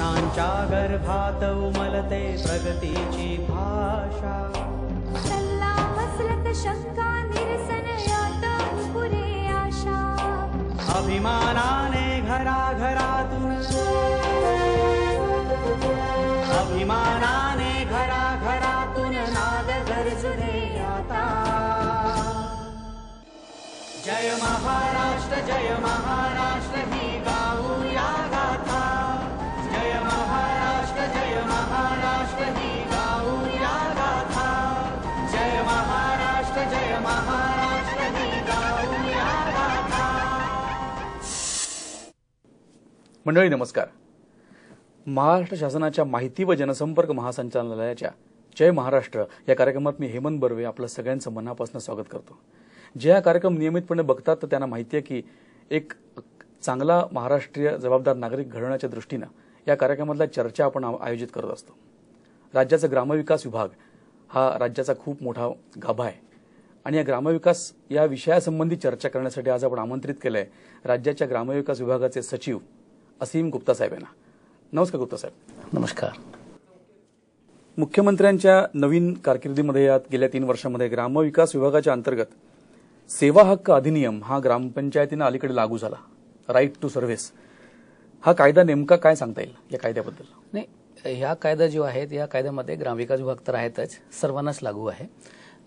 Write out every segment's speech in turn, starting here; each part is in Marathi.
नाञ्चा गर्भातौ मलते प्रगति चि भाषा शङ्का निरसनयातुरे आशा अभिमानाने घरा घरा तु अभिमानाने घरा घरा तु नादगर्जुरे आता जय महाराष्ट्र जय महाराष्ट्र हि गाऊ मंडळी नमस्कार महाराष्ट्र शासनाच्या माहिती व जनसंपर्क महासंचालनालयाच्या जय महाराष्ट्र या कार्यक्रमात मी हेमंत बर्वे आपलं सगळ्यांचं मनापासून स्वागत करतो जे हा कार्यक्रम नियमितपणे बघतात तर त्यांना माहिती आहे की एक चांगला महाराष्ट्रीय जबाबदार नागरिक घडवण्याच्या दृष्टीनं या कार्यक्रमातल्या चर्चा आपण आयोजित करत असतो राज्याचा ग्रामविकास विभाग हा राज्याचा खूप मोठा गाभा आहे आणि या ग्रामविकास या विषयासंबंधी चर्चा करण्यासाठी आज आपण आमंत्रित केलं आहे राज्याच्या ग्रामविकास विभागाचे सचिव असीम गुप्ता साहेब यांना नमस्कार गुप्ता साहेब नमस्कार मुख्यमंत्र्यांच्या नवीन कारकिर्दीमध्ये यात गेल्या तीन वर्षामध्ये ग्रामविकास विभागाच्या अंतर्गत सेवा हक्क अधिनियम हा ग्रामपंचायतीनं अलीकडे लागू झाला राईट टू सर्व्हिस हा कायदा नेमका काय सांगता येईल या कायद्याबद्दल नाही ह्या कायदा जो आहे या कायद्यामध्ये ग्रामविकास विभाग तर आहेतच सर्वांनाच लागू आहे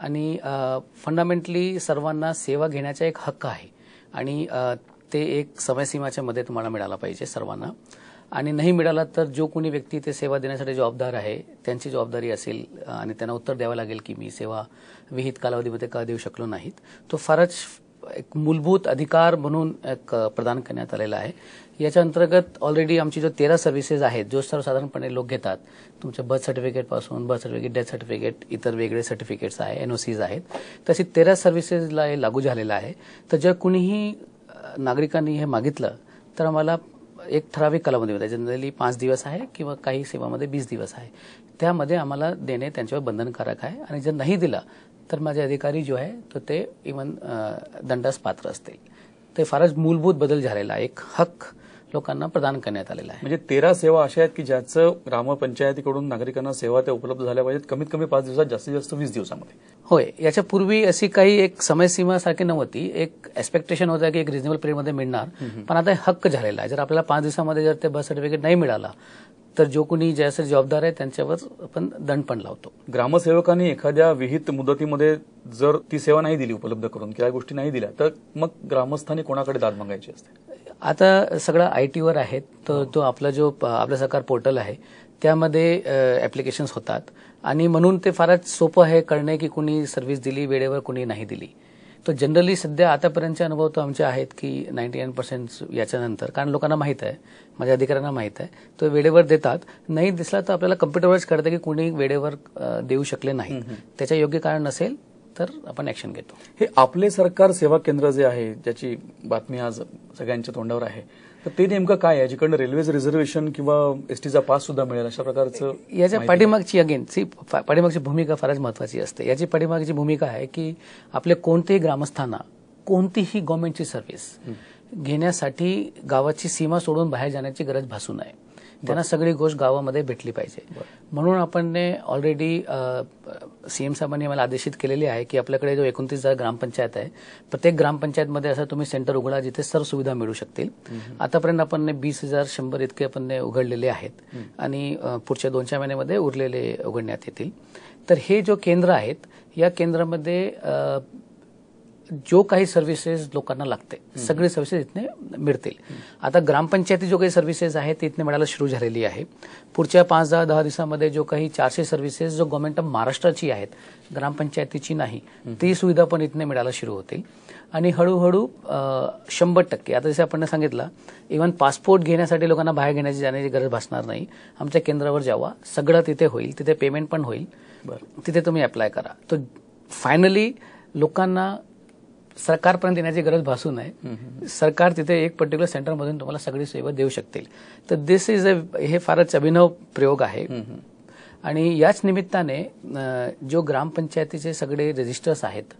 आणि फंडामेंटली सर्वांना सेवा घेण्याचा एक हक्क आहे आणि ते एक समयसीमाच्या मध्ये तुम्हाला मिळाला पाहिजे सर्वांना आणि नाही मिळाला तर जो कोणी व्यक्ती ते सेवा देण्यासाठी जबाबदार आहे त्यांची जबाबदारी असेल आणि त्यांना उत्तर द्यावं लागेल की मी सेवा विहित कालावधीमध्ये का देऊ शकलो नाहीत तो फारच एक मूलभूत अधिकार म्हणून एक प्रदान करण्यात आलेला आहे याच्या अंतर्गत ऑलरेडी आमची जो तेरा सर्व्हिसेस आहेत जो सर्वसाधारणपणे लोक घेतात तुमच्या बर्थ सर्टिफिकेटपासून बर्थ सर्टिफिकेट डेथ सर्टिफिकेट इतर वेगळे सर्टिफिकेट्स आहे एनओसीज आहेत तशी तेरा सर्व्हिसेसला हे लागू झालेलं आहे तर जर कुणीही नागरिकांनी हे मागितलं तर आम्हाला एक ठराविक कालावधी होता जनरली पाच दिवस आहे किंवा काही सेवामध्ये वीस दिवस आहे त्यामध्ये आम्हाला देणे त्यांच्यावर बंधनकारक आहे आणि जर नाही दिला तर माझे अधिकारी जो आहे तो ते इवन दंडास पात्र असतील ते फारच मूलभूत बदल झालेला एक हक्क लोकांना प्रदान करण्यात आलेला आहे म्हणजे तेरा सेवा अशा आहेत की ज्याचं ग्रामपंचायतीकडून नागरिकांना सेवा त्या उपलब्ध झाल्या पाहिजेत कमीत कमी पाच दिवसात जास्तीत जास्त वीस दिवसामध्ये होय याच्या पूर्वी अशी काही एक समयसीमा सारखी नव्हती एक एक्सपेक्टेशन होता की एक रिजनेबल मध्ये मिळणार पण आता हक्क झालेला आहे जर आपल्याला पाच दिवसामध्ये जर ते बर्थ सर्टिफिकेट नाही मिळाला तर जो कोणी ज्याचे जबाबदार आहे त्यांच्यावर आपण दंड पण लावतो ग्रामसेवकांनी एखाद्या विहित मुदतीमध्ये जर ती सेवा नाही दिली उपलब्ध करून किंवा गोष्टी नाही दिल्या तर मग ग्रामस्थांनी कोणाकडे दाद मागायची असते आता सगळं आय टीवर आहेत तर तो आपला जो आपलं सरकार पोर्टल आहे त्यामध्ये ॲप्लिकेशन्स होतात आणि म्हणून ते फारच सोपं आहे करणे की कुणी सर्व्हिस दिली वेळेवर कुणी नाही दिली तर जनरली सध्या आतापर्यंतचे अनुभव तो आमचे आहेत की नाईन्टी नाईन पर्सेंट याच्यानंतर कारण लोकांना माहीत आहे माझ्या अधिकाऱ्यांना माहीत आहे तो वेळेवर देतात नाही दिसला तर आपल्याला कम्प्युटरवरच कळतं की कुणी वेळेवर देऊ शकले नाही त्याच्या योग्य कारण नसेल तर आपण ऍक्शन घेतो हे आपले सरकार सेवा केंद्र जे आहे ज्याची बातमी आज सगळ्यांच्या तोंडावर आहे तर ते नेमकं काय आहे जिकडनं रेल्वेज रिझर्वेशन किंवा एसटीचा पास सुद्धा मिळेल अशा प्रकारचं याच्या पाठीमागची अगेन सी पाठीमागची भूमिका फारच महत्वाची असते याची पाठीमागची भूमिका आहे की आपल्या कोणतेही ग्रामस्थांना कोणतीही गव्हर्नमेंटची सर्व्हिस घेण्यासाठी गावाची सीमा सोडून बाहेर जाण्याची गरज भासू नये त्यांना सगळी गोष्ट गावामध्ये भेटली पाहिजे म्हणून आपण ऑलरेडी सीएम साहेबांनी मला आदेशित केलेली आहे की आपल्याकडे जो एकोणतीस हजार ग्रामपंचायत आहे प्रत्येक ग्रामपंचायतमध्ये असं तुम्ही सेंटर उघडा जिथे सर्व सुविधा मिळू शकतील आतापर्यंत आपण वीस हजार शंभर इतके आपण उघडलेले आहेत आणि पुढच्या दोन चार महिन्यामध्ये उरलेले उघडण्यात येतील तर हे जो केंद्र आहेत या केंद्रामध्ये जो काही सर्व्हिसेस लोकांना लागते सगळी सर्व्हिसेस इथने मिळतील आता ग्रामपंचायती जो काही सर्व्हिसेस आहे ते इथने मिळायला सुरू झालेली आहे पुढच्या पाच दहा दहा दिवसामध्ये जो काही चारशे सर्व्हिसेस जो गव्हर्नमेंट ऑफ महाराष्ट्राची आहेत ग्रामपंचायतीची नाही ती सुविधा पण इथने मिळायला सुरू होतील आणि हळूहळू शंभर टक्के आता जसं आपण सांगितलं इव्हन पासपोर्ट घेण्यासाठी लोकांना बाहेर घेण्याची जाण्याची गरज भासणार नाही आमच्या केंद्रावर जावा सगळं तिथे होईल तिथे पेमेंट पण होईल तिथे तुम्ही अप्लाय करा तर फायनली लोकांना सरकारपर्यंत येण्याची गरज भासू नये सरकार तिथे एक पर्टिक्युलर सेंटरमधून तुम्हाला सगळी सेवा देऊ शकतील तर दिस इज अ हे फारच अभिनव प्रयोग आहे आणि याच निमित्ताने जो ग्रामपंचायतीचे सगळे रजिस्टर्स आहेत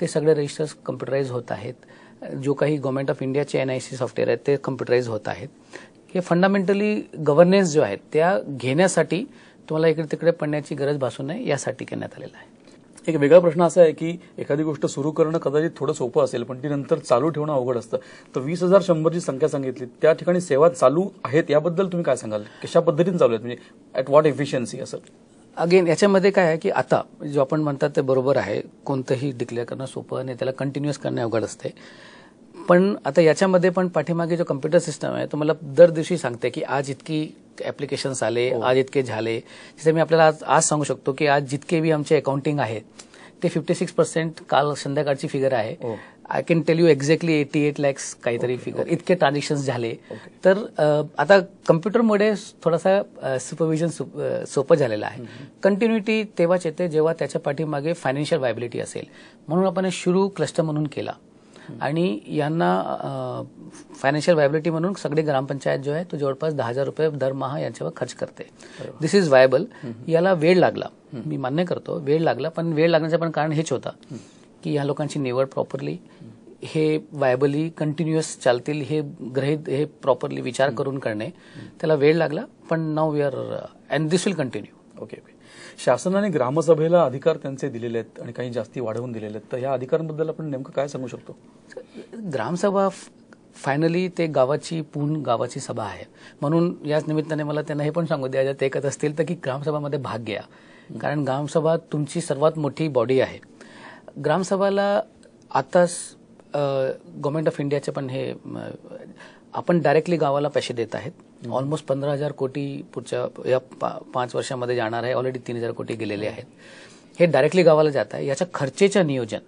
ते सगळे रजिस्टर्स कम्प्युटराईज होत आहेत जो काही गव्हर्नमेंट ऑफ इंडियाचे एन आय सी सॉफ्टवेअर आहेत ते कम्प्युटराईज होत आहेत हे फंडामेंटली गव्हर्नन्स जो आहेत त्या घेण्यासाठी तुम्हाला इकडे तिकडे पडण्याची गरज भासू नये यासाठी करण्यात आलेलं आहे एक वेगळा प्रश्न असा आहे की एखादी गोष्ट सुरू करणं कदाचित थोडं सोपं असेल पण ती नंतर चालू ठेवणं अवघड असतं तर वीस हजार शंभरची संख्या सांगितली त्या ठिकाणी सेवा चालू आहेत याबद्दल तुम्ही काय सांगाल कशा पद्धतीने चालू आहेत म्हणजे ॲट वॉट एफिशियन्सी असं अगेन याच्यामध्ये काय आहे की आता जो आपण म्हणतात ते बरोबर आहे कोणतंही डिक्लेअर करणं सोपं आणि त्याला कंटिन्युअस करणं अवघड असते पण आता याच्यामध्ये पण पाठीमागे जो कम्प्युटर सिस्टम आहे तो मला दर दिवशी सांगते की आज इतकी ऍप्लिकेशन्स आले हो. आज इतके झाले जसं मी आपल्याला आज आज सांगू शकतो की आज जितके बी आमचे अकाउंटिंग आहे ते फिफ्टी सिक्स पर्सेंट काल संध्याकाळची फिगर आहे I can tell you exactly eighty eight lakhs काहीतरी फिगर इतके ट्रान्झॅक्शन झाले तर आता कम्प्युटरमुळे थोडासा सुपरविजन सोपं झालेलं आहे कंटिन्युटी तेव्हाच येते जेव्हा त्याच्या पाठीमागे फायनान्शियल वायबिलिटी असेल म्हणून आपण सुरू क्लस्टर म्हणून केला आणि यांना फायनान्शियल व्हायबिलिटी म्हणून सगळे ग्रामपंचायत जो आहे तो जवळपास दहा हजार रुपये दरमहा यांच्यावर खर्च करते दिस इज व्हायबल याला वेळ लागला मी मान्य करतो वेळ लागला पण वेळ लागण्याचं पण कारण हेच होता की या लोकांची निवड प्रॉपरली हे वायबली कंटिन्युअस चालतील हे ग्रहित हे प्रॉपरली विचार करून करणे त्याला वेळ लागला पण now we are and this will continue okay okay शासनाने ग्रामसभेला अधिकार त्यांचे दिलेले आहेत आणि काही जास्ती वाढवून दिलेले आहेत तर ह्या अधिकारांबद्दल आपण नेमकं काय सांगू शकतो ग्रामसभा फायनली ते गावाची पूर्ण गावाची सभा आहे म्हणून याच निमित्ताने मला त्यांना हे पण सांगू द्या ते एकत असतील तर की ग्रामसभामध्ये भाग घ्या कारण ग्रामसभा तुमची सर्वात मोठी बॉडी आहे ग्रामसभाला आताच गव्हर्मेंट ऑफ इंडियाचे पण हे आपण डायरेक्टली गावाला पैसे देत आहेत ऑलमोस्ट पंधरा हजार कोटी पुढच्या या पाच वर्षामध्ये जाणार आहे ऑलरेडी तीन हजार कोटी गेलेले आहेत हे डायरेक्टली गावाला जात आहे याच्या खर्चेचं नियोजन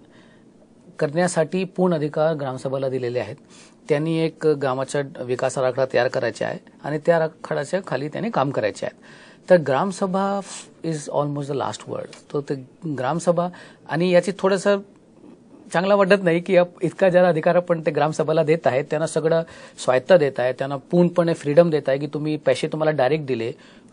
करण्यासाठी पूर्ण अधिकार ग्रामसभेला दिलेले आहेत त्यांनी एक गावाच्या विकास आराखडा तयार करायचा आहे आणि त्या आराखड्याच्या खाली त्यांनी काम करायचे आहेत तर ग्रामसभा is almost the last word तो ते ग्रामसभा आणि याची थोडंसं चांगला वाटत नाही की इतका ज्याला अधिकार आपण ते ग्रामसभेला देत आहेत त्यांना सगळं स्वायत्त देत आहे त्यांना पूर्णपणे फ्रीडम देत आहे की तुम्ही पैसे तुम्हाला डायरेक्ट दिले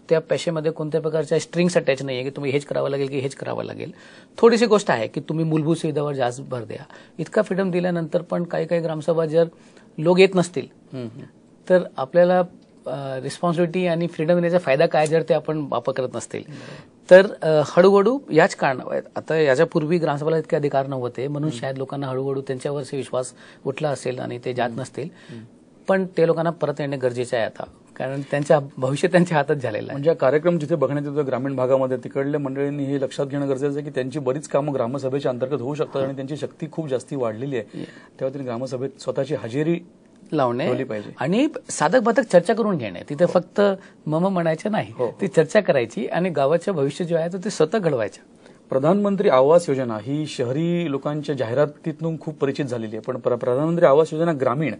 त्या पैशेमध्ये कोणत्या प्रकारच्या स्ट्रिंग्स अटॅच नाही आहे की तुम्ही हेच करावं लागेल की हेच करावं लागेल थोडीशी गोष्ट आहे की तुम्ही मूलभूत सुविधावर जास्त भर द्या इतका फ्रीडम दिल्यानंतर पण काही काही ग्रामसभा जर लोक येत नसतील तर आपल्याला रिस्पॉन्सिबिलिटी आणि फ्रीडम देण्याचा फायदा काय जर ते आपण वापर करत नसतील तर हळूहळू याच कारण आता याच्यापूर्वी ग्रामसभेला इतके अधिकार नव्हते म्हणून शायद लोकांना हळूहळू त्यांच्यावरचे विश्वास उठला असेल आणि ते जात नसतील पण ते लोकांना परत येणे गरजेचे आहे आता कारण त्यांच्या भविष्य त्यांच्या हातात झालेलं आहे म्हणजे कार्यक्रम जिथे बघण्यात येतो ग्रामीण भागामध्ये तिकडल्या मंडळींनी हे लक्षात घेणं गरजेचं आहे की त्यांची बरीच कामं ग्रामसभेच्या अंतर्गत होऊ शकतात आणि त्यांची शक्ती खूप जास्त वाढलेली आहे तेव्हा त्यांनी ग्रामसभेत स्वतःची हजेरी लावणे आणि साधक बाधक चर्चा करून घेणे तिथे हो. फक्त मम म्हणायचं नाही हो. ती चर्चा करायची आणि गावाचं भविष्य जे आहे ते स्वतः घडवायचं प्रधानमंत्री आवास योजना ही शहरी लोकांच्या जाहिरातीतून खूप परिचित झालेली आहे पण प्रधानमंत्री आवास योजना ग्रामीण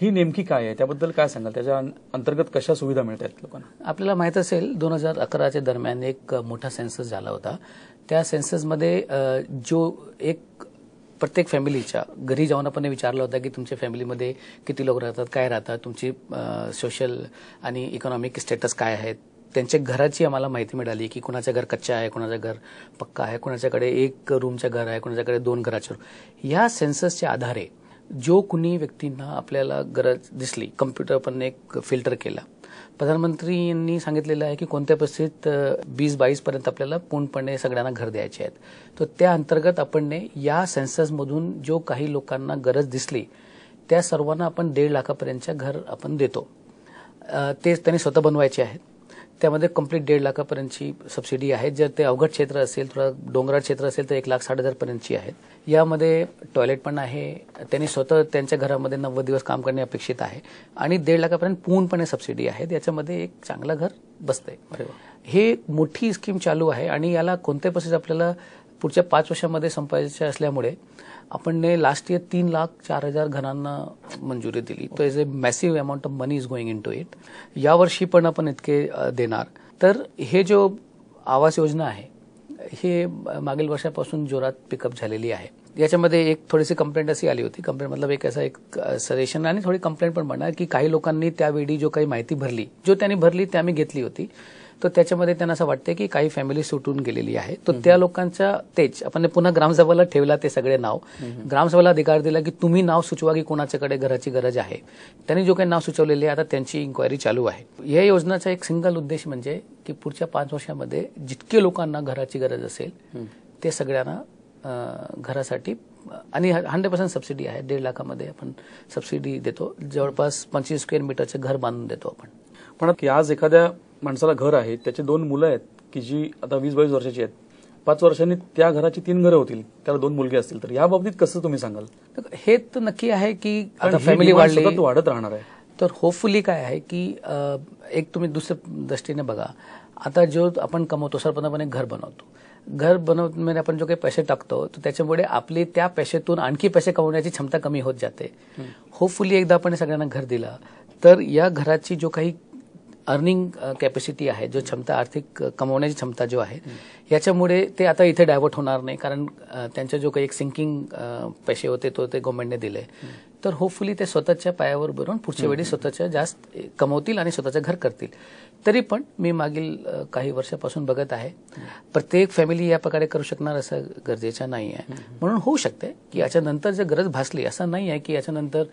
ही नेमकी काय आहे त्याबद्दल काय सांगाल त्याच्या अंतर्गत कशा सुविधा मिळतात लोकांना आपल्याला माहित असेल दोन हजार अकराच्या दरम्यान एक मोठा सेन्सस झाला होता त्या सेन्ससमध्ये जो एक प्रत्येक फॅमिलीच्या घरी जाऊन आपण विचारलं होतं की तुमच्या फॅमिलीमध्ये किती लोक राहतात काय राहतात तुमची सोशल आणि इकॉनॉमिक स्टेटस काय आहेत त्यांच्या घराची आम्हाला माहिती मिळाली की कुणाचं घर कच्चा आहे कुणाचं घर पक्का आहे कुणाच्याकडे एक रूमचं घर आहे कुणाच्याकडे दोन घराचे या सेन्ससच्या आधारे जो कुणी व्यक्तींना आपल्याला गरज दिसली कम्प्युटर पण एक फिल्टर केला यांनी सांगितलेलं आहे की कोणत्या परिस्थितीत वीस बावीसपर्यंत आपल्याला पूर्णपणे सगळ्यांना घर द्यायचे आहेत तर त्या अंतर्गत आपण या सेन्ससमधून जो काही लोकांना गरज दिसली त्या सर्वांना आपण दीड लाखापर्यंतच्या घर आपण देतो ते त्यांनी स्वतः बनवायचे आहेत त्यामध्ये कंप्लीट दीड लाखापर्यंतची सबसिडी आहे जर ते अवघड क्षेत्र असेल थोडं डोंगराळ क्षेत्र असेल तर एक लाख साठ हजारपर्यंतची आहेत यामध्ये टॉयलेट पण आहे त्यांनी स्वतः त्यांच्या घरामध्ये नव्वद दिवस काम करणे अपेक्षित आहे आणि दीड लाखापर्यंत पूर्णपणे सबसिडी आहे याच्यामध्ये एक चांगलं घर बसतंय हे मोठी स्कीम चालू आहे आणि याला कोणत्या पसेस आपल्याला पुढच्या पाच वर्षामध्ये संपायचे असल्यामुळे आपण लास्ट इयर तीन लाख चार हजार घरांना मंजुरी दिली तो is a massive amount of money is going into it यावर्षी पण आपण इतके देणार तर हे जो आवास योजना आहे हे मागील वर्षापासून जोरात पिकअप झालेली आहे याच्यामध्ये एक थोडीशी कंप्लेंट अशी आली होती कंप्लेंट मतलब एक असा एक सजेशन आणि थोडी कंप्लेंट पण म्हणणार की काही लोकांनी त्यावेळी जो काही माहिती भरली जो त्यांनी भरली ते आम्ही घेतली होती तर त्याच्यामध्ये त्यांना असं वाटतं की काही फॅमिली सुटून गेलेली आहे तर त्या लोकांच्या तेच आपण पुन्हा ग्रामसभेला ठेवला ते सगळे नाव ग्रामसभेला अधिकार दिला की तुम्ही नाव सुचवा की कोणाच्याकडे घराची गरज आहे त्यांनी जो काही नाव सुचवलेले आहे आता त्यांची इन्क्वायरी चालू आहे या योजनाचा एक सिंगल उद्देश म्हणजे की पुढच्या पाच वर्षामध्ये जितके लोकांना घराची गरज असेल ते सगळ्यांना घरासाठी आणि हंड्रेड पर्सेंट सबसिडी आहे दीड लाखामध्ये आपण सबसिडी देतो जवळपास पंचवीस स्क्वेअर मीटरचं घर बांधून देतो आपण पण आज एखाद्या माणसाला घर आहे त्याचे दोन मुलं आहेत की जी आता वीस बावीस वर्षाची आहेत पाच वर्षांनी त्या घराची तीन घरं होतील त्याला दोन मुलगे असतील तर या बाबतीत कसं तुम्ही सांगाल हे तर नक्की आहे की आता फॅमिली वाढली वाढत राहणार आहे तर होपफुली काय आहे की एक तुम्ही दुसऱ्या दृष्टीने बघा आता जो आपण कमवतो आपण घर बनवतो घर बनवण्यामध्ये आपण जो काही पैसे टाकतो तर त्याच्यामुळे आपली त्या पैशातून आणखी पैसे कमवण्याची क्षमता कमी होत जाते होपफुली एकदा आपण सगळ्यांना घर दिलं तर या घराची जो काही अर्निंग कॅपॅसिटी uh, आहे जो क्षमता आर्थिक uh, कमवण्याची क्षमता जो आहे याच्यामुळे ते आता इथे डायव्हर्ट होणार नाही कारण uh, त्यांचा जो काही एक सिंकिंग पैसे होते तो ते गव्हर्नमेंटने दिले तर होपफुली ते स्वतःच्या पायावर बरून पुढच्या वेळी स्वतःच्या जास्त कमवतील आणि स्वतःचं घर करतील तरी पण मी मागील काही वर्षापासून बघत आहे प्रत्येक फॅमिली या प्रकारे करू शकणार असं गरजेचं नाही आहे म्हणून होऊ शकते की याच्यानंतर जर गरज भासली असं नाही आहे की याच्यानंतर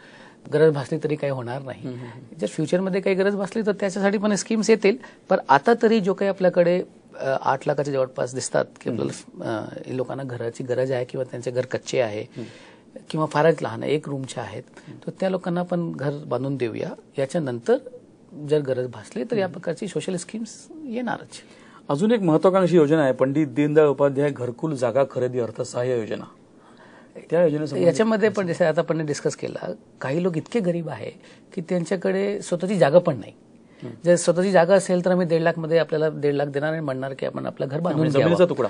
गरज भासली तरी काही होणार नाही जर फ्युचरमध्ये काही गरज भासली तर त्याच्यासाठी पण स्कीम्स येतील पण आता तरी जो काही आपल्याकडे आठ लाखाच्या जवळपास दिसतात की आपल्याला लोकांना घराची गरज आहे किंवा त्यांचे घर कच्चे आहे किंवा फारच लहान एक रूमच्या आहेत तर त्या लोकांना पण घर बांधून देऊया याच्यानंतर जर गरज भासली तर या प्रकारची सोशल स्कीम्स येणारच अजून एक महत्वाकांक्षी योजना आहे पंडित दीनदयाळ उपाध्याय घरकुल जागा खरेदी अर्थसहाय्य योजना याच्यामध्ये पण जसं आता आपण डिस्कस केला काही लोक इतके गरीब आहे की त्यांच्याकडे स्वतःची जागा पण नाही जर स्वतःची जागा असेल तर आम्ही दीड लाख मध्ये आपल्याला दीड लाख देणार आणि म्हणणार की आपण आपलं घर बांधून म्हणजे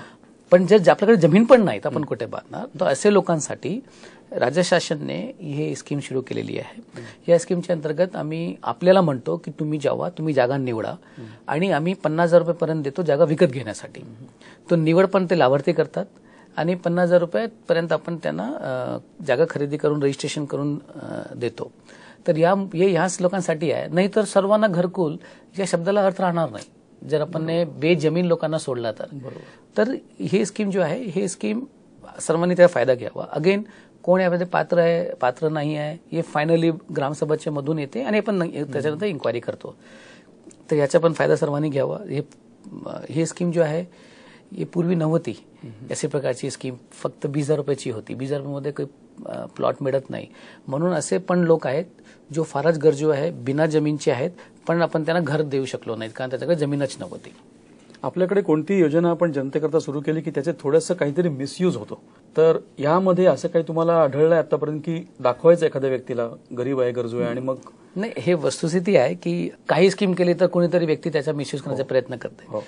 पण जर आपल्याकडे जमीन पण नाही तर आपण कुठे बांधणार तर असे लोकांसाठी राज्य शासनने ही स्कीम सुरू केलेली आहे या स्कीमच्या अंतर्गत आम्ही आपल्याला म्हणतो की तुम्ही जावा तुम्ही जागा निवडा आणि आम्ही पन्नास हजार रुपयेपर्यंत देतो जागा विकत घेण्यासाठी तो निवड पण ते लाभार्थी करतात आणि पन्नास हजार रुपयापर्यंत आपण त्यांना जागा खरेदी करून रजिस्ट्रेशन करून देतो तर या हे ह्याच लोकांसाठी आहे नाहीतर सर्वांना घरकुल या शब्दाला अर्थ राहणार नाही जर आपण बेजमीन लोकांना सोडला तर तर ही स्कीम जो आहे हे स्कीम सर्वांनी त्याचा फायदा घ्यावा अगेन कोण यामध्ये पात्र आहे पात्र नाही आहे हे फायनली ग्रामसभाच्या मधून येते आणि आपण त्याच्यानंतर इन्क्वायरी करतो तर याचा पण फायदा सर्वांनी घ्यावा हे स्कीम जो आहे ये पूर्वी नव्हती असे प्रकारची स्कीम फक्त बीस हजार रुपयाची होती बीस हजार रुपयामध्ये काही प्लॉट मिळत नाही म्हणून असे पण लोक आहेत जो फारच गरजू आहे बिना जमीनचे आहेत पण आपण त्यांना घर देऊ शकलो नाहीत कारण त्याच्याकडे जमीनच नव्हती आपल्याकडे कोणती योजना आपण जनतेकरता सुरू केली की त्याचे थोडंसं काहीतरी मिसयूज होतो तर यामध्ये असं काही तुम्हाला आढळलं आतापर्यंत की दाखवायचं एखाद्या व्यक्तीला गरीब आहे गरजू आहे आणि मग नाही हे वस्तुस्थिती आहे की काही स्कीम केली तर कोणीतरी व्यक्ती त्याचा मिसयूज करण्याचा हो. प्रयत्न करते हो.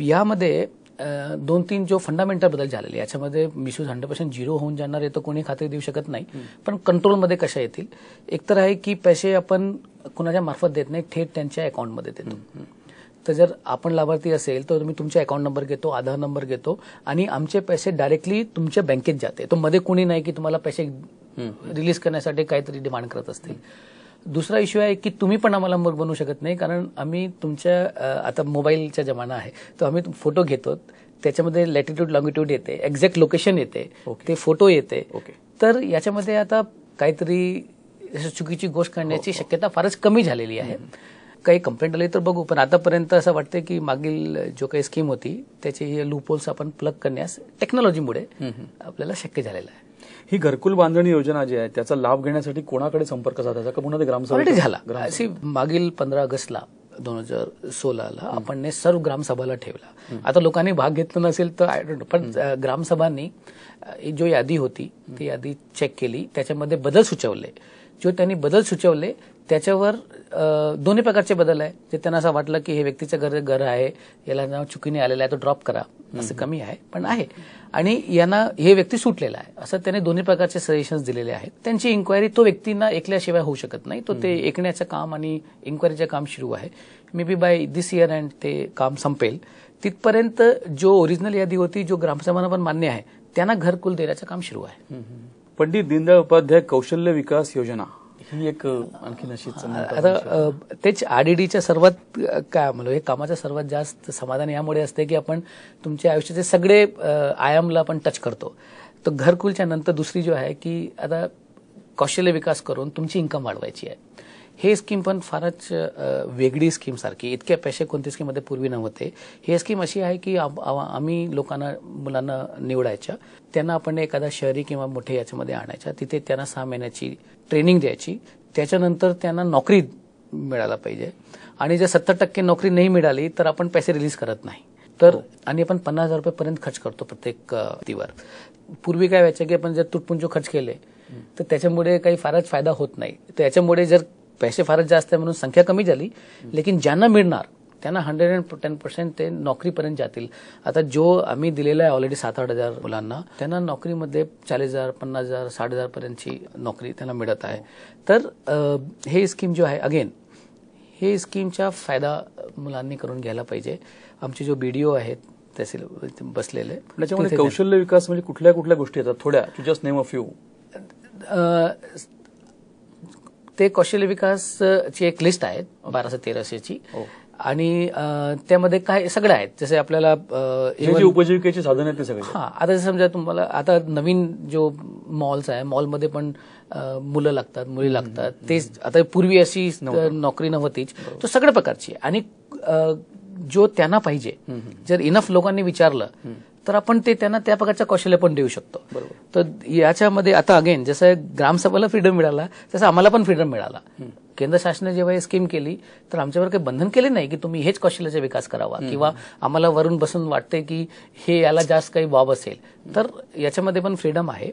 यामध्ये दोन तीन जो फंडामेंटल बदल झालेले याच्यामध्ये मिशूज हंड्रेड पर्सेंट झिरो होऊन जाणार आहे तर कोणी खात्री देऊ शकत नाही पण कंट्रोलमध्ये कशा येतील एकतर आहे की पैसे आपण कोणाच्या मार्फत देत नाही थेट त्यांच्या अकाउंटमध्ये देतो तर जर आपण लाभार्थी असेल तर तुम्ही तुमचा अकाउंट नंबर घेतो आधार नंबर घेतो आणि आमचे पैसे डायरेक्टली तुमच्या बँकेत जाते तो मध्ये कोणी नाही की तुम्हाला पैसे रिलीज करण्यासाठी काहीतरी डिमांड करत असतील दुसरा इश्यू आहे की तुम्ही पण आम्हाला मग बनवू शकत नाही कारण आम्ही तुमच्या आता मोबाईलचा जमाना आहे तो आम्ही फोटो घेतो त्याच्यामध्ये लॅटिट्यूड लॉंगिट्यूड येते एक्झॅक्ट लोकेशन येते okay. ते फोटो येते okay. तर याच्यामध्ये आता काहीतरी चुकीची गोष्ट करण्याची हो, हो. शक्यता फारच कमी झालेली आहे काही कंप्लेंट आली तर बघू पण आतापर्यंत असं वाटतं की मागील जो काही स्कीम होती त्याची हे लूपोल्स आपण प्लग करण्यास टेक्नॉलॉजीमुळे आपल्याला शक्य झालेलं आहे ही घरकुल बांधणी योजना जी आहे त्याचा लाभ घेण्यासाठी कोणाकडे संपर्क साधायचा का पुन्हा ग्रामसभा झाला मागील पंधरा ऑगस्टला दोन हजार सोळाला आपण सर्व ग्रामसभाला ठेवला आता लोकांनी भाग घेतला नसेल तर आय डोंट पण ग्रामसभांनी जो यादी होती ती यादी चेक केली त्याच्यामध्ये बदल सुचवले जो त्यांनी बदल सुचवले त्याच्यावर दोन्ही प्रकारचे बदल आहे जे त्यांना असं वाटलं की हे व्यक्तीचं घर घर आहे याला नाव चुकीने आलेलं आहे तो ड्रॉप करा असं कमी आहे पण आहे आणि यांना हे व्यक्ती सुटलेला आहे असं त्याने दोन्ही प्रकारचे सजेशन्स दिलेले आहेत त्यांची इन्क्वायरी तो व्यक्तींना ऐकल्याशिवाय होऊ शकत नाही तो ते ऐकण्याचं काम आणि इन्क्वायरीचं काम सुरू आहे maybe by this year and ते काम संपेल तिथपर्यंत जो ओरिजिनल यादी होती जो ग्रामसभांना पण मान्य आहे त्यांना घरकुल देण्याचं काम सुरू आहे पंडित दीनदयाळ उपाध्याय कौशल्य विकास योजना ही एक आणखीन अशी आता तेच आरडीडीच्या सर्वात काय म्हणलो हे कामाचं सर्वात जास्त समाधान यामुळे असते की आपण तुमच्या आयुष्याचे सगळे आयामला आपण टच करतो तर घरकुलच्या नंतर दुसरी जो आहे की आता कौशल्य विकास करून तुमची इन्कम वाढवायची आहे हे स्कीम पण फारच वेगळी स्कीम सारखी इतक्या पैसे कोणत्या स्कीममध्ये पूर्वी नव्हते हे स्कीम अशी आहे की आम्ही लोकांना मुलांना निवडायच्या त्यांना आपण एखादा शहरी किंवा मोठे याच्यामध्ये आणायच्या तिथे त्यांना सहा महिन्याची ट्रेनिंग द्यायची त्याच्यानंतर त्यांना नोकरी मिळायला पाहिजे आणि जर सत्तर टक्के नोकरी नाही मिळाली तर आपण पैसे रिलीज करत नाही तर आणि आपण पन्नास हजार रुपये खर्च करतो प्रत्येक व्यक्तीवर पूर्वी काय व्हायचं की आपण जर तुटपुंजू खर्च केले तर त्याच्यामुळे काही फारच फायदा होत नाही तर याच्यामुळे जर पैसे फारच जास्त आहे म्हणून संख्या कमी झाली लेकिन ज्यांना मिळणार त्यांना हंड्रेड अँड टेन पर्सेंट ते नोकरीपर्यंत जातील आता जो आम्ही दिलेला आहे ऑलरेडी सात आठ हजार मुलांना त्यांना नोकरीमध्ये चाळीस हजार पन्नास हजार साठ हजारपर्यंतची नोकरी त्यांना मिळत आहे तर हे स्कीम जो आहे अगेन हे स्कीमचा फायदा मुलांनी करून घ्यायला पाहिजे आमचे जो बीडीओ आहेत तहसील बसलेले त्याच्यामध्ये कौशल्य विकास म्हणजे कुठल्या कुठल्या गोष्टी येतात थोड्या जस्ट नेम ऑफ यू ते कौशल्य विकास ची एक लिस्ट आहे बाराशे तेराशेची हो. आणि त्यामध्ये काय सगळं आहेत जसे आपल्याला उपजीविकेची साधन आहेत सगळे हा आता समजा तुम्हाला आता नवीन जो मॉल्स आहे मॉलमध्ये पण मुलं लागतात मुली लागतात ते आता पूर्वी अशी नोकरी नव्हतीच तो सगळ्या प्रकारची आणि जो त्यांना पाहिजे जर इनफ लोकांनी विचारलं तर आपण ते त्यांना त्या प्रकारच्या कौशल्य पण देऊ शकतो तर याच्यामध्ये आता अगेन जसं ग्रामसभेला फ्रीडम मिळाला तसं आम्हाला पण फ्रीडम मिळाला केंद्र शासनाने जेव्हा ही स्कीम केली तर आमच्यावर काही बंधन केले नाही की तुम्ही हेच कौशल्याचा विकास करावा किंवा आम्हाला वरून बसून वाटते की हे याला जास्त काही बाब असेल तर याच्यामध्ये पण फ्रीडम आहे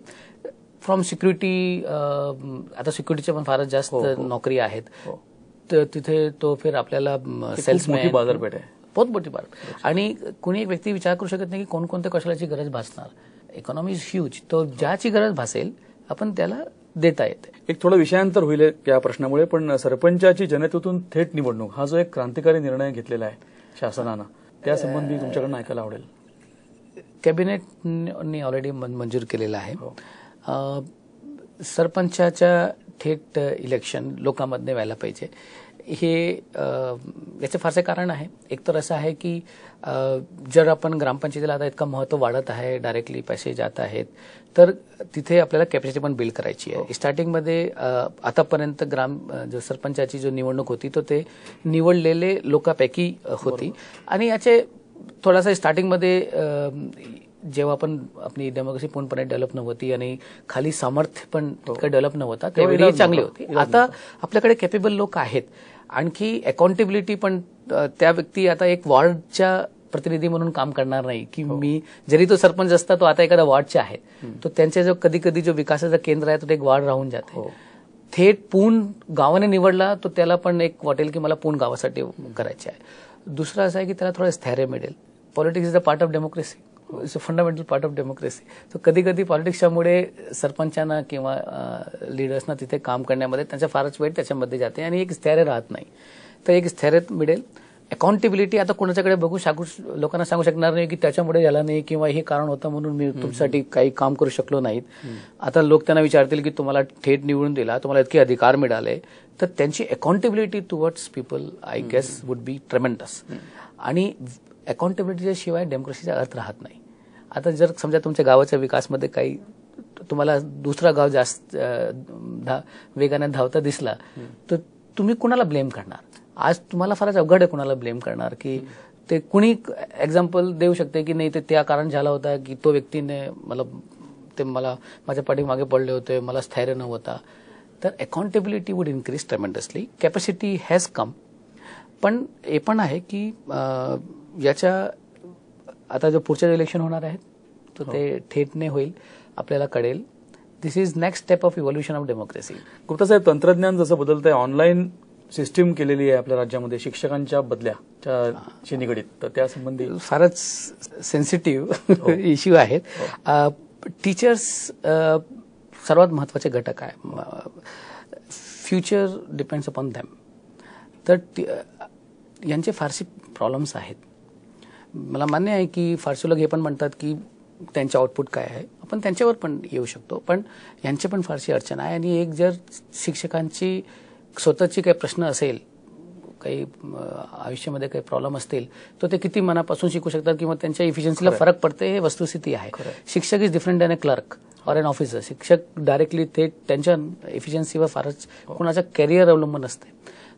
फ्रॉम सिक्युरिटी आता सिक्युरिटीच्या पण फारच जास्त हो, हो. नोकरी आहेत हो. तर तिथे तो फिर आपल्याला सेल्समॅन बाजारपेठ आहे बहुत मोठी बाब आणि कोणी एक व्यक्ती विचार करू शकत नाही की कोणकोणत्या कशालाची गरज भासणार इकॉनॉमी इज ह्यूज तो ज्याची गरज भासेल आपण त्याला देता येते एक थोडं विषयांतर होईल या प्रश्नामुळे पण सरपंचाची जनतेतून थेट निवडणूक हा जो एक क्रांतिकारी निर्णय घेतलेला आहे शासनानं त्यासंबंधी तुमच्याकडनं ऐकायला आवडेल कॅबिनेटने ऑलरेडी मंजूर केलेला आहे हो. सरपंचाच्या थेट इलेक्शन लोकांमध्ये व्हायला पाहिजे हे याचे फारसे कारण आहे एकतर असं आहे की जर आपण ग्रामपंचायतीला आता इतकं महत्त्व वाढत आहे डायरेक्टली पैसे जात आहेत तर तिथे आपल्याला कॅपॅसिटी पण बिल्ड करायची आहे हो. स्टार्टिंगमध्ये आतापर्यंत ग्राम जो सरपंचाची जो निवडणूक होती तो ते निवडलेले लोकांपैकी होती आणि याचे थोडासा स्टार्टिंगमध्ये जेव्हा आपण आपली डेमोक्रेसी पूर्णपणे डेव्हलप नव्हती आणि खाली सामर्थ्य पण इतकं हो. डेव्हलप नव्हता त्यावेळी चांगली होती आता आपल्याकडे केपेबल लोक आहेत आणखी अकाउंटेबिलिटी पण त्या व्यक्ती आता एक वॉर्डच्या प्रतिनिधी म्हणून काम करणार नाही की हो. मी जरी तो सरपंच असता तो आता एखादा वॉर्डचे आहे तो त्यांच्या जो कधी कधी जो विकासाचं केंद्र आहे तो एक वॉर्ड राहून जाते हो. थेट पूर्ण गावाने निवडला तर त्याला पण एक वाटेल की मला पूर्ण गावासाठी करायचे आहे दुसरं असं आहे की त्याला थोडं स्थैर्य मिळेल politics is a part of democracy it's a fundamental part of democracy तर कधी कधी पॉलिटिक्सच्यामुळे सरपंचांना किंवा लिडर्सना तिथे काम करण्यामध्ये त्यांचा फारच वेळ त्याच्यामध्ये जाते आणि एक स्थैर्य राहत नाही तर एक स्थैर्य मिळेल अकाउंटेबिलिटी आता कोणाच्याकडे बघू सांगू लोकांना सांगू शकणार नाही की त्याच्यामुळे झाला नाही किंवा हे कारण होतं म्हणून मी तुमच्यासाठी काही काम करू शकलो नाहीत आता लोक त्यांना विचारतील की तुम्हाला थेट निवडून दिला तुम्हाला इतके अधिकार मिळाले तर त्यांची accountability towards people I guess would be tremendous आणि अकाउंटेबिलिटीच्या शिवाय डेमोक्रेसीचा अर्थ राहत नाही आता जर समजा तुमच्या गावाच्या विकासमध्ये काही तुम्हाला दुसरा गाव जास्त वेगाने धावता दिसला तर तुम्ही कुणाला ब्लेम करणार आज तुम्हाला फारच अवघड आहे कुणाला ब्लेम करणार की ते कुणी एक्झाम्पल देऊ शकते की नाही ते त्या कारण झाला होता की तो व्यक्तीने मला ते मला माझ्या पाठीमागे पडले होते मला स्थैर्य नव्हता तर accountability would increase tremendously capacity has come पण हे पण आहे की याच्या आता जो पुढचे इलेक्शन होणार आहेत तर हो. ते थेटने होईल आपल्याला कळेल this is next step of evolution of democracy Gupta साहेब तंत्रज्ञान जसं बदलत आहे ऑनलाईन सिस्टीम केलेली आहे आपल्या राज्यामध्ये शिक्षकांच्या बदल्या निगडीत तर त्यासंबंधी फारच सेन्सिटिव्ह हो. इश्यू आहेत टीचर्स हो. सर्वात महत्वाचे घटक आहे फ्युचर डिपेंड्स अपॉन दॅम तर यांचे फारसे प्रॉब्लेम्स आहेत मला मान्य आहे की फारसे लोक हे पण म्हणतात की त्यांचे आउटपुट काय आहे आपण त्यांच्यावर पण येऊ शकतो पण यांचे पण फारशी अडचण आहे आणि एक जर शिक्षकांची स्वतःची काही प्रश्न असेल काही आयुष्यामध्ये काही प्रॉब्लेम असतील तर ते किती मनापासून शिकू शकतात किंवा त्यांच्या इफिशियन्सीला फरक पडते हे वस्तुस्थिती आहे शिक्षक is different than a clerk or an officer शिक्षक डायरेक्टली ते त्यांच्या इफिशियन्सीवर फारच हो. कोणाचं कॅरियर अवलंबून असते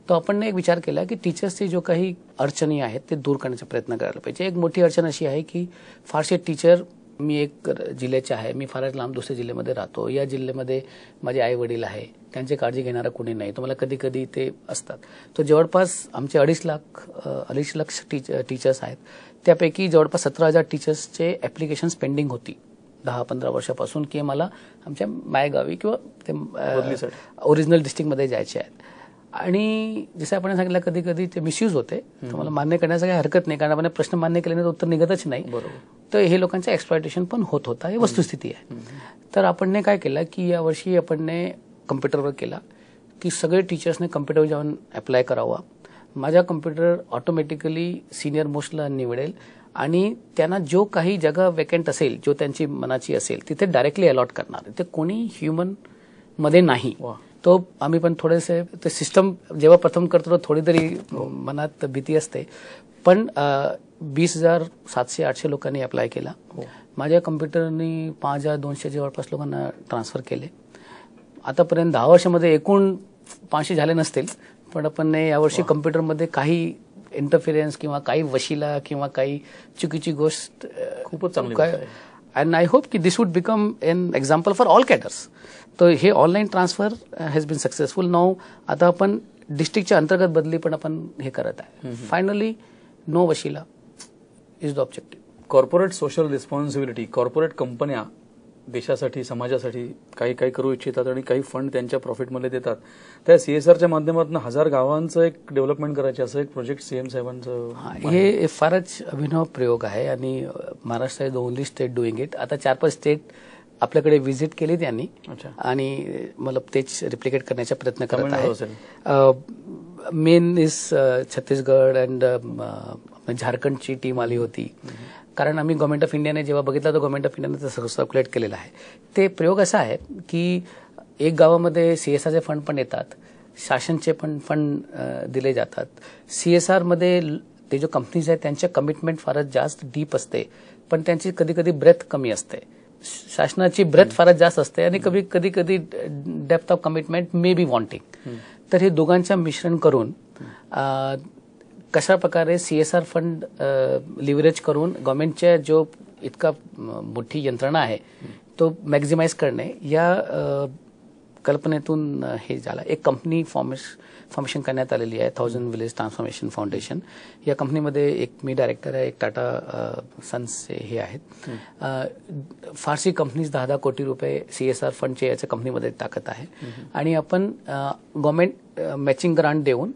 तो आपण एक विचार केला की टीचर्सचे जो काही अडचणी आहेत ते दूर करण्याचा प्रयत्न करायला पाहिजे एक मोठी अडचण अशी आहे की फारसे टीचर मी एक जिल्ह्याचे आहे मी फारच लांब दुसऱ्या जिल्ह्यामध्ये राहतो या जिल्ह्यामध्ये माझे आई वडील आहे त्यांची काळजी घेणारा कोणी नाही तुम्हाला कधी कधी ते असतात तर जवळपास आमचे अडीच लाख अडीच लक्ष टीच टीचर्स आहेत त्यापैकी जवळपास सतरा हजार टीचर्सचे ॲप्लिकेशन्स पेंडिंग होती दहा पंधरा वर्षापासून की मला आमच्या मायगावी किंवा ते ओरिजिनल डिस्ट्रिक्टमध्ये जायचे आहेत आणि जसं आपण सांगितलं कधी कधी ते मिसयूज होते मला मान्य करण्याचं काही हरकत नाही कारण आपण प्रश्न मान्य केल्याने उत्तर निघतच नाही बरोबर तर हे लोकांचं एक्सप्लॉयटेशन पण होत होता ही वस्तुस्थिती आहे तर आपण काय केलं की यावर्षी आपण कम्प्युटरवर केला की सगळे टीचर्सने कम्प्युटरवर जाऊन अप्लाय करावा माझ्या कम्प्युटर ऑटोमॅटिकली सिनियर मोस्टला निवडेल आणि त्यांना जो काही जागा वेकेंट असेल जो त्यांची मनाची असेल तिथे डायरेक्टली अलॉट करणार ते कोणी ह्युमन मध्ये नाही तो आम्ही पण थोडेसे ते सिस्टम जेव्हा प्रथम करतो थोडी तरी मनात भीती असते पण वीस हजार सातशे आठशे लोकांनी अप्लाय केला हो. माझ्या कम्प्युटरनी पाच हजार दोनशे जवळपास लोकांना ट्रान्सफर केले आतापर्यंत दहा वर्षामध्ये एकूण पाचशे झाले नसतील पण आपण यावर्षी कम्प्युटरमध्ये काही इंटरफिरियन्स किंवा काही वशिला किंवा काही चुकीची गोष्ट खूपच चांगली अँड आय होप की this would become an example for all cadres तर हे online transfer has been successful now आता आपण डिस्ट्रिक्टच्या अंतर्गत बदली पण आपण हे करत आहे फायनली नो वशिला is the objective corporate social responsibility corporate कंपन्या देशासाठी समाजासाठी काही काही करू इच्छितात आणि काही फंड त्यांच्या प्रॉफिटमध्ये देतात त्या सीएसआरच्या माध्यमातून हजार गावांचं एक डेव्हलपमेंट करायचे असं एक प्रोजेक्ट सीएम साहेबांचं हे फारच अभिनव प्रयोग आहे आणि Maharashtra is only state doing it आता चार पाच स्टेट आपल्याकडे व्हिजिट केली त्यांनी आणि मला तेच रिप्लिकेट करण्याचा प्रयत्न करत आहे मेन इज छत्तीसगड अँड झारखंडची टीम आली होती कारण आम्ही गव्हर्मेंट ऑफ इंडियाने जेव्हा बघितलं तर गव्हर्मेंट ऑफ इंडियाने तसं सर्क्युलेट केलेलं आहे ते प्रयोग असा आहे की एक गावामध्ये सी एस आरचे फंड पण येतात शासनचे पण फंड दिले जातात सी एस आरमध्ये ते जो कंपनीज आहेत त्यांचे कमिटमेंट फारच जास्त डीप असते पण त्यांची कधी कधी ब्रेथ कमी असते शासनाची ब्रेथ फारच जास्त असते आणि कधी कधी कधी depth of commitment may be wanting तर हे दोघांचं मिश्रण करून कशा प्रकारे C S R fund leverage करून गव्हर्नमेंटच्या जो इतका मोठी यंत्रणा आहे तो मॅक्झिमाइज करणे या कल्पनेतून हे झालं एक कंपनी फॉर्मेश फॉर्मेशन करण्यात आलेली आहे थाउजंड विलेज ट्रान्सफॉर्मेशन फाउंडेशन या कंपनीमध्ये एक मी डायरेक्टर आहे एक टाटा सन्स हे आहेत फारशी कंपनीज दहा दहा कोटी रुपये सी एस आर फंडचे याच्या कंपनीमध्ये टाकत आहे आणि आपण गव्हर्मेंट मॅचिंग ग्रांट देऊन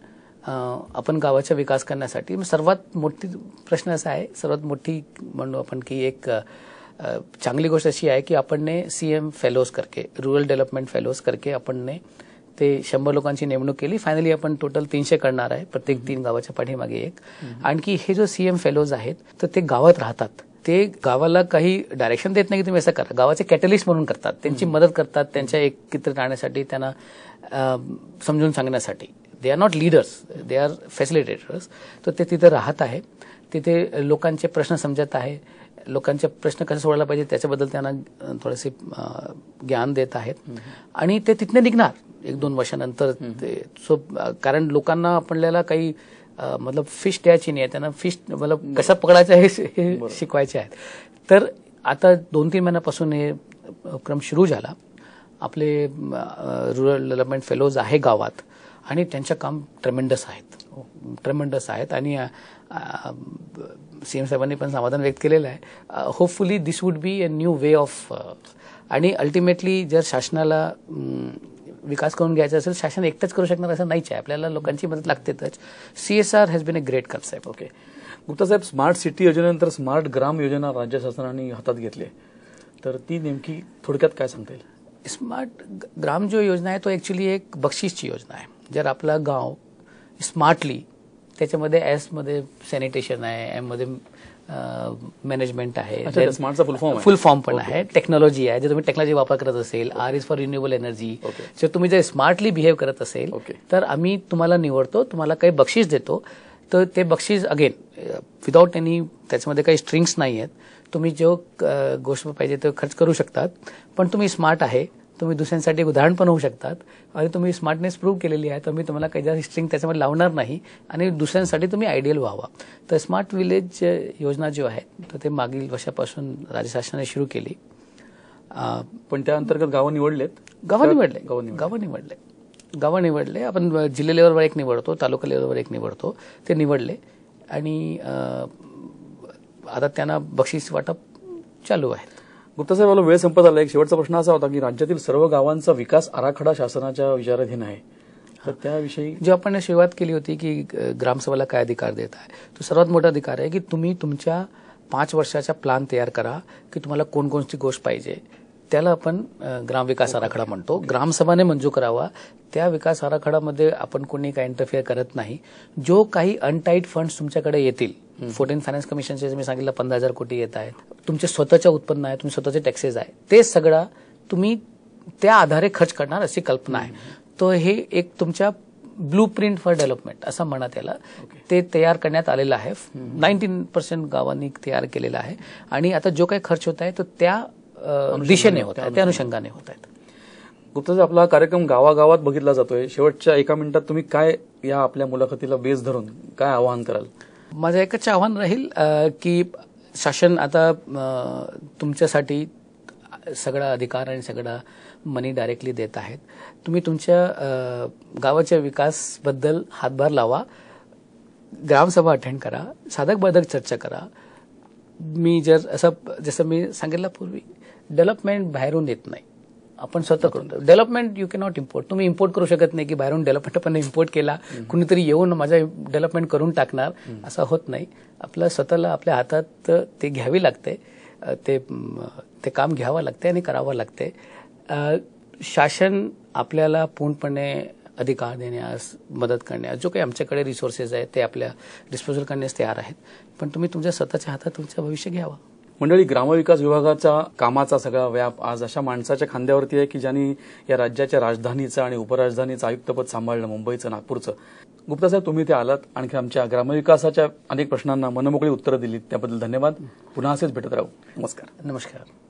आपण गावाचा विकास करण्यासाठी सर्वात मोठी प्रश्न असा आहे सर्वात मोठी म्हणू आपण की एक चांगली गोष्ट अशी आहे की आपण सीएम फेलोज करके रुरल डेव्हलपमेंट फेलोज करके आपण ते शंभर लोकांची नेमणूक केली फायनली आपण टोटल तीनशे करणार आहे प्रत्येक तीन गावाच्या पाठीमागे एक आणखी हे जो सीएम फेलोज आहेत तर ते गावात राहतात ते गावाला काही डायरेक्शन देत नाही की तुम्ही असं करा गावाचे कॅटलिस्ट म्हणून करतात त्यांची मदत करतात त्यांच्या एकत्र राहण्यासाठी त्यांना समजून सांगण्यासाठी they are not leaders they are facilitators तर ते तिथे राहत आहे तिथे लोकांचे प्रश्न समजत आहे लोकांचे प्रश्न कसे सोडायला पाहिजे त्याच्याबद्दल त्यांना थोडेसे ज्ञान देत आहेत आणि ते तिथने निघणार एक दोन वर्षानंतर ते सो कारण लोकांना आपल्याला काही मतलब फिश द्यायची नाही त्यांना फिश मतलब कसा पकडायचा हे शिकवायचे आहेत तर आता दोन तीन महिन्यापासून हे उपक्रम सुरू झाला आपले रुरल डेव्हलपमेंट फेलोज आहे गावात आणि त्यांच्या काम ट्रमेंडस आहेत ट्रमेंडस आहेत आणि सी एम साहेबांनी पण समाधान व्यक्त केलेलं आहे hopefully this would be a new way of आणि अल्टिमेटली जर शासनाला विकास करून घ्यायचा असेल शासन एकटंच करू शकणार असं नाहीच आहे आपल्याला लोकांची मदत लागतेच C S R has been a great concept okay Gupta साहेब स्मार्ट सिटी योजनेनंतर स्मार्ट ग्राम योजना राज्य शासनाने हातात घेतली तर ती नेमकी थोडक्यात काय सांगता येईल स्मार्ट ग्राम जो योजना आहे तो ॲक्च्युली एक बक्षीसची योजना आहे जर आपला गाव स्मार्टली त्याच्यामध्ये एस मध्ये सॅनिटेशन आहे एम मध्ये मॅनेजमेंट आहे स्मार्टचा फुल फॉर्म फुल फॉर्म पण आहे टेक्नॉलॉजी आहे जर तुम्ही टेक्नॉलॉजी वापर करत असेल R is for renewable energy जर तुम्ही जर स्मार्टली बिहेव करत असेल तर आम्ही तुम्हाला निवडतो तुम्हाला काही बक्षीस देतो तर ते बक्षीस अगेन विदाऊट एनी त्याच्यामध्ये काही स्ट्रिंग्स नाही आहेत तुम्ही जो गोष्ट पाहिजे तो खर्च करू शकतात पण तुम्ही स्मार्ट आहे तुम्ही दुसऱ्यांसाठी एक उदाहरण पण होऊ शकतात आणि तुम्ही स्मार्टनेस प्रूव्ह केलेली आहे तर मी तुम्हाला काही जास्त स्ट्रिंग त्याच्यामध्ये लावणार नाही आणि दुसऱ्यांसाठी तुम्ही आयडियल व्हावा तर स्मार्ट विलेज योजना जी आहे तर ते मागील वर्षापासून राज्य शासनाने सुरू केली पण त्या अंतर्गत गावं निवडलेत गावं निवडले गावं निवडले गावं निवडले आपण जिल्हा लेवलवर एक निवडतो तालुका लेवलवर एक निवडतो ते निवडले आणि आता त्यांना बक्षीस वाटप चालू आहे गुप्तासाहेब मला वेळ संपत आला एक शेवटचा प्रश्न असा होता की राज्यातील सर्व गावांचा विकास आराखडा शासनाच्या विचाराधीन आहे त्याविषयी जे आपण सुरुवात केली होती की ग्रामसभेला काय अधिकार देत आहे तो सर्वात मोठा अधिकार आहे की तुम्ही तुमच्या पाच वर्षाचा प्लान तयार करा की तुम्हाला कोणकोणती गोष्ट पाहिजे त्याला आपण ग्रामविकास आराखडा म्हणतो ग्रामसभाने मंजूर करावा त्या विकास आराखड्यामध्ये आपण कोणी काय इंटरफेअर करत नाही जो काही अनटाईट फंड्स तुमच्याकडे येतील फोर्टीन फायनान्स कमिशनचे मी सांगितलं पंधरा हजार कोटी येत आहेत तुमचे स्वतःचे उत्पन्न आहे तुमचे स्वतःचे टॅक्सेस आहे ते सगळं तुम्ही त्या आधारे खर्च करणार अशी कल्पना आहे तो हे एक तुमच्या ब्लू प्रिंट फॉर डेव्हलपमेंट असं म्हणा त्याला ते तयार करण्यात आलेलं आहे नाईन्टीन पर्सेंट गावांनी तयार केलेलं आहे आणि आता जो काही खर्च होत आहे तो त्या दिशेने होत आहेत त्या अनुषंगाने होत आहेत गुप्ताजी आपला कार्यक्रम गावागावात बघितला जातोय शेवटच्या एका मिनिटात तुम्ही काय या आपल्या मुलाखतीला बेस धरून काय आवाहन कराल माझं एकच आव्हान राहील की शासन आता तुमच्यासाठी सगळा अधिकार आणि सगळा मनी डायरेक्टली देत आहेत तुम्ही तुमच्या गावाच्या विकासबद्दल हातभार लावा ग्रामसभा अटेंड करा साधक बाधक चर्चा करा मी जर असं जसं मी सांगितलं पूर्वी डेव्हलपमेंट बाहेरून येत नाही आपण स्वतः करून डेव्हलपमेंट यू कॅनॉट इम्पोर्ट तुम्ही इम्पोर्ट करू शकत नाही की बाहेरून डेव्हलपमेंट आपण इम्पोर्ट केला कुणीतरी येऊन माझा डेव्हलपमेंट करून टाकणार असं होत नाही आपल्या स्वतःला आपल्या हातात ते घ्यावी लागते ते ते काम घ्यावं लागते आणि करावं लागते शासन आपल्याला पूर्णपणे अधिकार देण्यास मदत करण्यास जो काही आमच्याकडे रिसोर्सेस आहेत ते आपल्या डिस्पोजल करण्यास तयार आहेत पण तुम्ही तुमच्या स्वतःच्या हातात तुमचं भविष्य घ्यावा मंडळी ग्रामविकास विभागाचा कामाचा सगळा व्याप आज अशा माणसाच्या खांद्यावरती आहे की ज्यांनी या राज्याच्या राजधानीचं आणि उपराजधानीचं आयुक्तपद सांभाळलं मुंबईचं नागपूरचं गुप्ता साहेब तुम्ही ते आलात आणखी आमच्या ग्रामविकासाच्या अनेक प्रश्नांना मनमोकळी उत्तरं दिलीत त्याबद्दल धन्यवाद पुन्हा असेच भेटत राहू नमस्कार नमस्कार